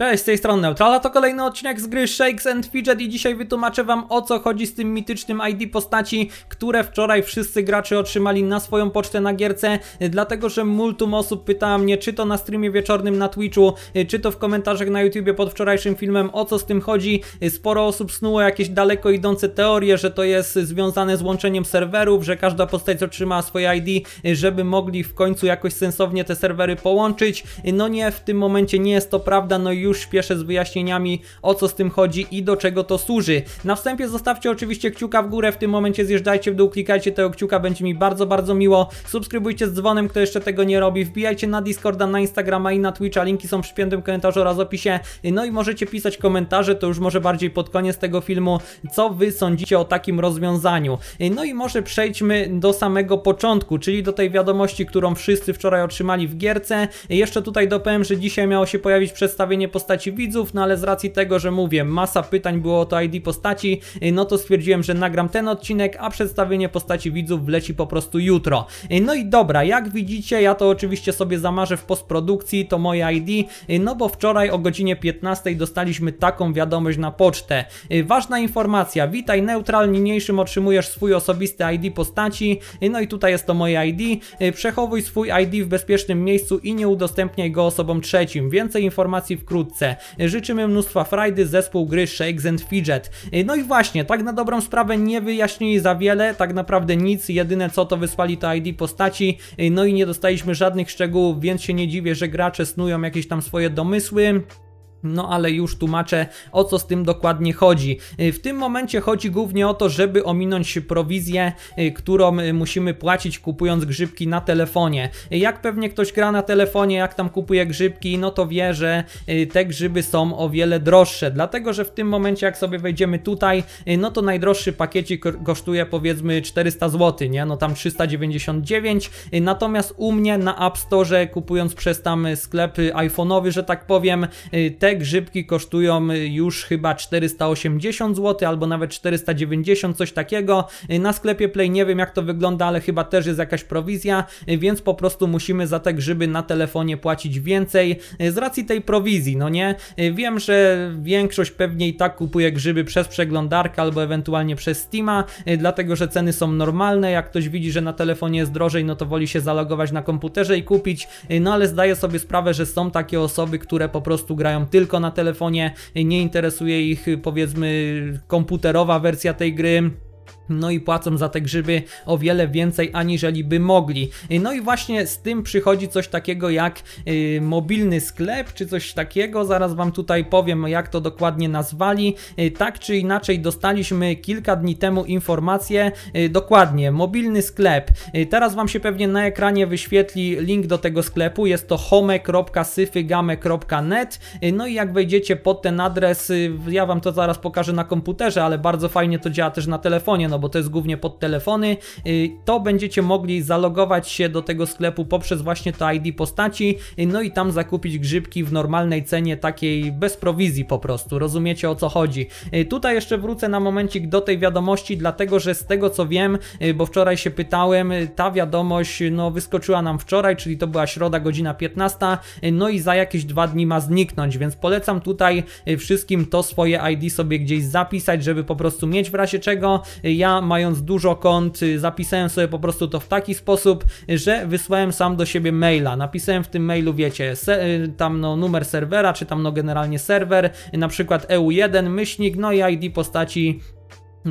Cześć, z tej strony Neutrala, to kolejny odcinek z gry Shakes and Fidget i dzisiaj wytłumaczę wam o co chodzi z tym mitycznym ID postaci, które wczoraj wszyscy gracze otrzymali na swoją pocztę na gierce, dlatego że multum osób pytała mnie, czy to na streamie wieczornym na Twitchu, czy to w komentarzach na YouTubie pod wczorajszym filmem, o co z tym chodzi. Sporo osób snuło jakieś daleko idące teorie, że to jest związane z łączeniem serwerów, że każda postać otrzymała swoje ID, żeby mogli w końcu jakoś sensownie te serwery połączyć. No nie, w tym momencie nie jest to prawda, no i już śpieszę z wyjaśnieniami o co z tym chodzi i do czego to służy. Na wstępie zostawcie oczywiście kciuka w górę, w tym momencie zjeżdżajcie w dół, klikajcie tego kciuka, będzie mi bardzo, bardzo miło. Subskrybujcie z dzwonem, kto jeszcze tego nie robi, wbijajcie na Discorda, na Instagrama i na Twitcha, linki są w przypiętym komentarzu oraz opisie. No i możecie pisać komentarze, to już może bardziej pod koniec tego filmu, co wy sądzicie o takim rozwiązaniu. No i może przejdźmy do samego początku, czyli do tej wiadomości, którą wszyscy wczoraj otrzymali w gierce. Jeszcze tutaj dopowiem, że dzisiaj miało się pojawić przedstawienie postaci widzów, no ale z racji tego, że mówię, masa pytań było o to ID postaci, y, no to stwierdziłem, że nagram ten odcinek, a przedstawienie postaci widzów wleci po prostu jutro. Y, no i dobra, jak widzicie, ja to oczywiście sobie zamarzę w postprodukcji, to moje ID, y, no bo wczoraj o godzinie 15 dostaliśmy taką wiadomość na pocztę. Ważna informacja, witaj neutral, niniejszym otrzymujesz swój osobisty ID postaci, no i tutaj jest to moje ID, przechowuj swój ID w bezpiecznym miejscu i nie udostępniaj go osobom trzecim. Więcej informacji wkrótce wkrótce. Życzymy mnóstwa frajdy, zespół gry Shakes and Fidget. No i właśnie, tak na dobrą sprawę nie wyjaśnili za wiele, tak naprawdę nic, jedyne co to wysłali to ID postaci, no i nie dostaliśmy żadnych szczegółów, więc się nie dziwię, że gracze snują jakieś tam swoje domysły. No ale już tłumaczę o co z tym dokładnie chodzi. Y, w tym momencie chodzi głównie o to, żeby ominąć prowizję, y, którą y, musimy płacić kupując grzybki na telefonie. Jak pewnie ktoś gra na telefonie, jak tam kupuje grzybki, no to wie, że te grzyby są o wiele droższe. Dlatego, że w tym momencie jak sobie wejdziemy tutaj, no to najdroższy pakiecik kosztuje powiedzmy 400 zł, nie? No tam 399. Natomiast u mnie na App Store kupując przez tam sklep iPhone'owy, że tak powiem, te te grzybki kosztują y, już chyba 480 zł albo nawet 490, coś takiego. Y, na sklepie Play nie wiem jak to wygląda, ale chyba też jest jakaś prowizja, y, więc po prostu musimy za te grzyby na telefonie płacić więcej z racji tej prowizji, no nie? Wiem, że większość pewnie i tak kupuje grzyby przez przeglądarkę albo ewentualnie przez Steama, dlatego że ceny są normalne. Jak ktoś widzi, że na telefonie jest drożej, no to woli się zalogować na komputerze i kupić, no ale zdaję sobie sprawę, że są takie osoby, które po prostu grają tylko tylko na telefonie, nie interesuje ich powiedzmy komputerowa wersja tej gry no i płacą za te grzyby o wiele więcej aniżeli by mogli. Y, no i właśnie z tym przychodzi coś takiego jak y, mobilny sklep czy coś takiego. Zaraz Wam tutaj powiem jak to dokładnie nazwali. Y, tak czy inaczej dostaliśmy kilka dni temu informację. dokładnie, mobilny sklep. teraz Wam się pewnie na ekranie wyświetli link do tego sklepu. Jest to home.syfygame.net No i jak wejdziecie pod ten adres, ja Wam to zaraz pokażę na komputerze, ale bardzo fajnie to działa też na telefonie. No no bo to jest głównie pod telefony, y, to będziecie mogli zalogować się do tego sklepu poprzez właśnie to ID postaci, y, no i tam zakupić grzybki w normalnej cenie, takiej bez prowizji po prostu, rozumiecie o co chodzi. Y, tutaj jeszcze wrócę na momencik do tej wiadomości, dlatego że z tego co wiem, bo wczoraj się pytałem, ta wiadomość no wyskoczyła nam wczoraj, czyli to była środa godzina 15, no i za jakieś dwa dni ma zniknąć, więc polecam tutaj wszystkim to swoje ID sobie gdzieś zapisać, żeby po prostu mieć w razie czego. Ja ja mając dużo kont y, zapisałem sobie po prostu to w taki sposób, że wysłałem sam do siebie maila. Napisałem w tym mailu, wiecie, se, y, tam no numer serwera, czy tam no generalnie serwer, y, na przykład EU1, myślnik, no i ID postaci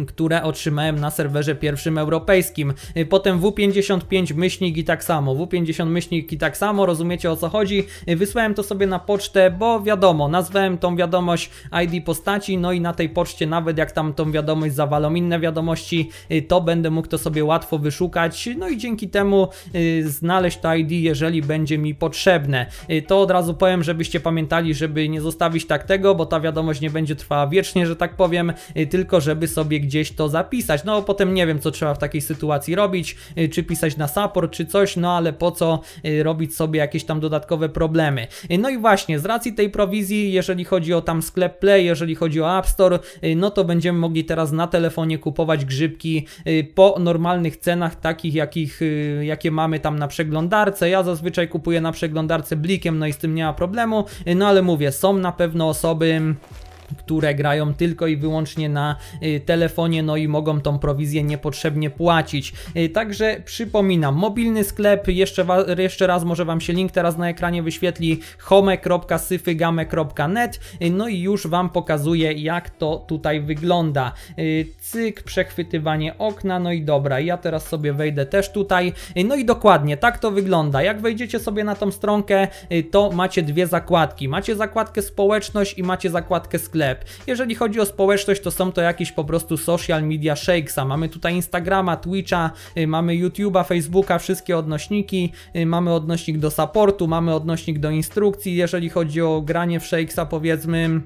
które otrzymałem na serwerze pierwszym europejskim. Y, potem W55 myślnik i tak samo, W50 myślnik i tak samo, rozumiecie o co chodzi. Y, wysłałem to sobie na pocztę, bo wiadomo, nazwałem tą wiadomość ID postaci, no i na tej poczcie nawet jak tam tą wiadomość zawalą inne wiadomości, y, to będę mógł to sobie łatwo wyszukać, no i dzięki temu znaleźć to ID, jeżeli będzie mi potrzebne. To od razu powiem, żebyście pamiętali, żeby nie zostawić tak tego, bo ta wiadomość nie będzie trwała wiecznie, że tak powiem, tylko żeby sobie gdzieś to zapisać. No potem nie wiem, co trzeba w takiej sytuacji robić, y, czy pisać na support, czy coś, no ale po co y, robić sobie jakieś tam dodatkowe problemy. Y, no i właśnie, z racji tej prowizji, jeżeli chodzi o tam sklep Play, jeżeli chodzi o App Store, no to będziemy mogli teraz na telefonie kupować grzybki po normalnych cenach, takich jakich, jakie mamy tam na przeglądarce. Ja zazwyczaj kupuję na przeglądarce blikiem, no i z tym nie ma problemu, no ale mówię, są na pewno osoby które grają tylko i wyłącznie na y, telefonie, no i mogą tą prowizję niepotrzebnie płacić. Y, także przypominam, mobilny sklep, jeszcze, jeszcze raz może Wam się link teraz na ekranie wyświetli, home.syfygame.net, y, no i już Wam pokazuję jak to tutaj wygląda. Cyk, przechwytywanie okna, no i dobra, ja teraz sobie wejdę też tutaj, no i dokładnie, tak to wygląda. Jak wejdziecie sobie na tą stronkę, to macie dwie zakładki. Macie zakładkę społeczność i macie zakładkę sklep sklep. Jeżeli chodzi o społeczność, to są to jakieś po prostu social media shakesa. Mamy tutaj Instagrama, Twitcha, y, mamy YouTube'a, Facebooka, wszystkie odnośniki, y, mamy odnośnik do supportu, mamy odnośnik do instrukcji, jeżeli chodzi o granie w shakesa powiedzmy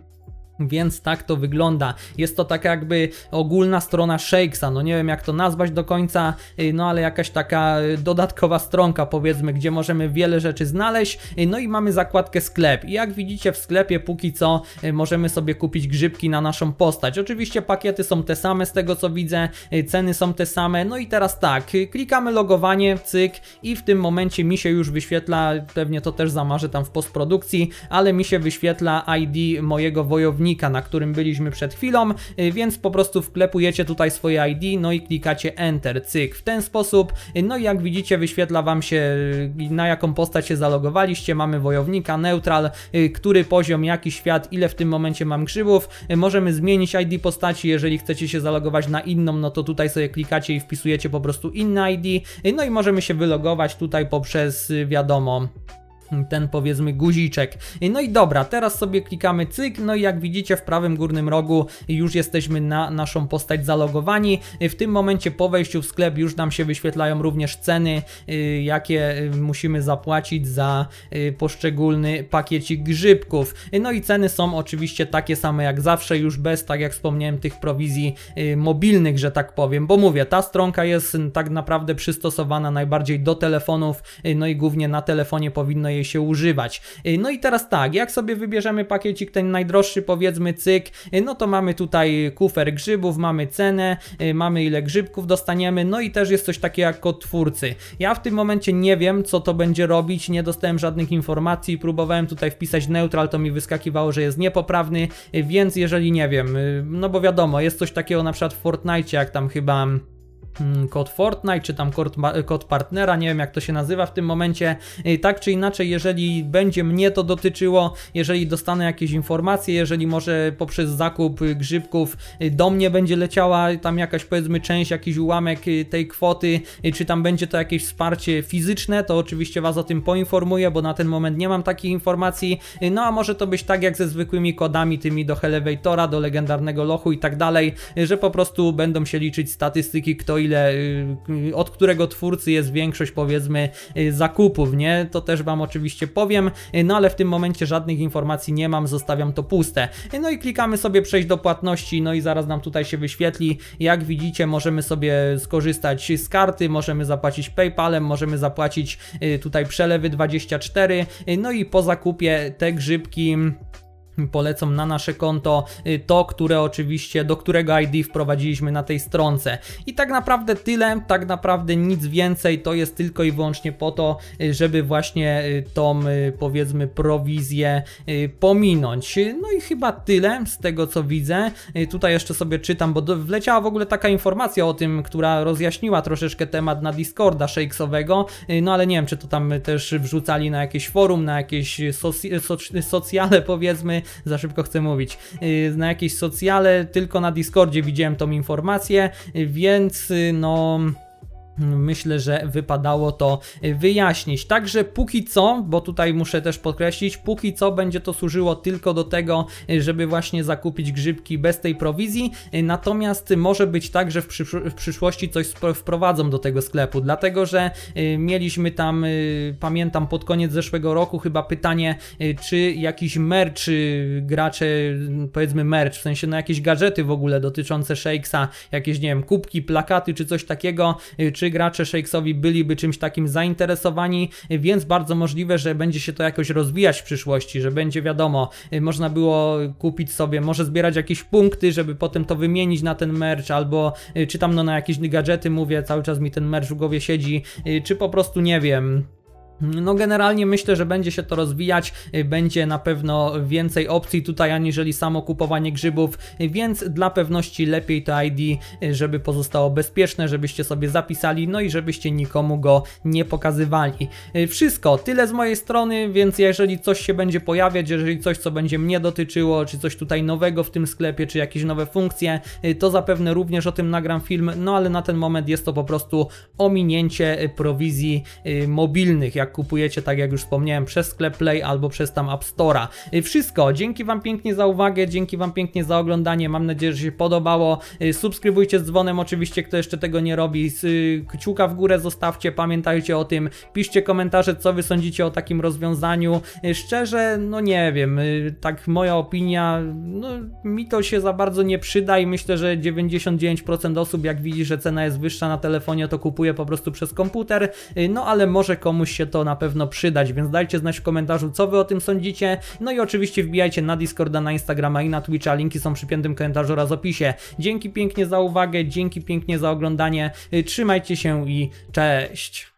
więc tak to wygląda. Jest to taka jakby ogólna strona Shakesa, no nie wiem jak to nazwać do końca, y, no ale jakaś taka y, dodatkowa stronka powiedzmy, gdzie możemy wiele rzeczy znaleźć. Y, no i mamy zakładkę sklep. I jak widzicie w sklepie póki co możemy sobie kupić grzybki na naszą postać. Oczywiście pakiety są te same z tego co widzę, ceny są te same. No i teraz tak, klikamy logowanie, cyk i w tym momencie mi się już wyświetla, pewnie to też zamarzę tam w postprodukcji, ale mi się wyświetla ID mojego wojownika na którym byliśmy przed chwilą, y, więc po prostu wklepujecie tutaj swoje ID, no i klikacie Enter, cyk, w ten sposób, y, no i jak widzicie wyświetla Wam się y, na jaką postać się zalogowaliście, mamy wojownika, neutral, który poziom, jaki świat, ile w tym momencie mam krzywów. możemy zmienić ID postaci, jeżeli chcecie się zalogować na inną, no to tutaj sobie klikacie i wpisujecie po prostu inne ID, no i możemy się wylogować tutaj poprzez wiadomo ten powiedzmy guziczek. No i dobra, teraz sobie klikamy cyk, no i jak widzicie w prawym górnym rogu już jesteśmy na naszą postać zalogowani. W tym momencie po wejściu w sklep już nam się wyświetlają również ceny, y, jakie y, musimy zapłacić za y, poszczególny pakiecik grzybków. No i ceny są oczywiście takie same jak zawsze, już bez, tak jak wspomniałem, tych prowizji mobilnych, że tak powiem, bo mówię, ta stronka jest tak naprawdę przystosowana najbardziej do telefonów, no i głównie na telefonie powinno jej się używać. Y, no i teraz tak, jak sobie wybierzemy pakiecik ten najdroższy, powiedzmy cyk, y, no to mamy tutaj kufer grzybów, mamy cenę, y, mamy ile grzybków dostaniemy, no i też jest coś takiego jak kod twórcy. Ja w tym momencie nie wiem, co to będzie robić, nie dostałem żadnych informacji, próbowałem tutaj wpisać neutral, to mi wyskakiwało, że jest niepoprawny, więc jeżeli nie wiem, no bo wiadomo, jest coś takiego na przykład w Fortnite, jak tam chyba Mm, kod Fortnite, czy tam kod, kod partnera, nie wiem jak to się nazywa w tym momencie. Y, tak czy inaczej, jeżeli będzie mnie to dotyczyło, jeżeli dostanę jakieś informacje, jeżeli może poprzez zakup y, grzybków y, do mnie będzie leciała tam jakaś powiedzmy część, jakiś ułamek tej kwoty, czy tam będzie to jakieś wsparcie fizyczne, to oczywiście Was o tym poinformuję, bo na ten moment nie mam takich informacji. No a może to być tak jak ze zwykłymi kodami tymi do Elevatora, do legendarnego lochu i tak dalej, że po prostu będą się liczyć statystyki kto ile ile, y, od którego twórcy jest większość powiedzmy y, zakupów, nie? To też Wam oczywiście powiem, y, no ale w tym momencie żadnych informacji nie mam, zostawiam to puste. No i klikamy sobie przejść do płatności, no i zaraz nam tutaj się wyświetli, jak widzicie możemy sobie skorzystać z karty, możemy zapłacić Paypalem, możemy zapłacić tutaj przelewy 24, no i po zakupie te grzybki polecą na nasze konto, y, to, które oczywiście, do którego ID wprowadziliśmy na tej stronce. I tak naprawdę tyle, tak naprawdę nic więcej, to jest tylko i wyłącznie po to, y, żeby właśnie y, tą powiedzmy prowizję pominąć. No i chyba tyle z tego co widzę. Tutaj jeszcze sobie czytam, bo wleciała w ogóle taka informacja o tym, która rozjaśniła troszeczkę temat na Discorda Shakesowego, no ale nie wiem, czy to tam też wrzucali na jakieś forum, na jakieś soc socjale powiedzmy, za szybko chcę mówić. Y, na jakieś socjale, tylko na Discordzie widziałem tą informację, y, więc y, no myślę, że wypadało to wyjaśnić. Także póki co, bo tutaj muszę też podkreślić, póki co będzie to służyło tylko do tego, żeby właśnie zakupić grzybki bez tej prowizji, natomiast może być tak, że w, przysz w przyszłości coś wprowadzą do tego sklepu, dlatego że y, mieliśmy tam, y, pamiętam pod koniec zeszłego roku chyba pytanie, y, czy jakiś merch, gracze, mm, powiedzmy merch, w sensie no jakieś gadżety w ogóle dotyczące Shakesa, jakieś nie wiem, kubki, plakaty czy coś takiego, czy gracze Shakesowi byliby czymś takim zainteresowani, więc bardzo możliwe, że będzie się to jakoś rozwijać w przyszłości, że będzie wiadomo, y, można było kupić sobie, może zbierać jakieś punkty, żeby potem to wymienić na ten merch, albo y, czytam no na jakieś gadżety, mówię, cały czas mi ten merch w głowie siedzi, y, czy po prostu nie wiem no generalnie myślę, że będzie się to rozwijać, y, będzie na pewno więcej opcji tutaj aniżeli samo kupowanie grzybów, y, więc dla pewności lepiej to ID, y, żeby pozostało bezpieczne, żebyście sobie zapisali, no i żebyście nikomu go nie pokazywali. Wszystko, tyle z mojej strony, więc jeżeli coś się będzie pojawiać, jeżeli coś co będzie mnie dotyczyło, czy coś tutaj nowego w tym sklepie, czy jakieś nowe funkcje, to zapewne również o tym nagram film, no ale na ten moment jest to po prostu ominięcie prowizji mobilnych, jak jak kupujecie, tak jak już wspomniałem, przez sklep Play albo przez tam App Store'a. Y, wszystko, dzięki Wam pięknie za uwagę, dzięki Wam pięknie za oglądanie, mam nadzieję, że się podobało. Y, subskrybujcie z dzwonem oczywiście, kto jeszcze tego nie robi, y, kciuka w górę zostawcie, pamiętajcie o tym, piszcie komentarze, co Wy sądzicie o takim rozwiązaniu. Szczerze, no nie wiem, tak moja opinia, no, mi to się za bardzo nie przyda i myślę, że 99% osób jak widzi, że cena jest wyższa na telefonie, to kupuje po prostu przez komputer, no ale może komuś się to to na pewno przydać, więc dajcie znać w komentarzu, co Wy o tym sądzicie. No i oczywiście wbijajcie na Discorda, na Instagrama i na Twitcha, linki są przy piętym komentarzu oraz opisie. Dzięki pięknie za uwagę, dzięki pięknie za oglądanie, y, trzymajcie się i cześć!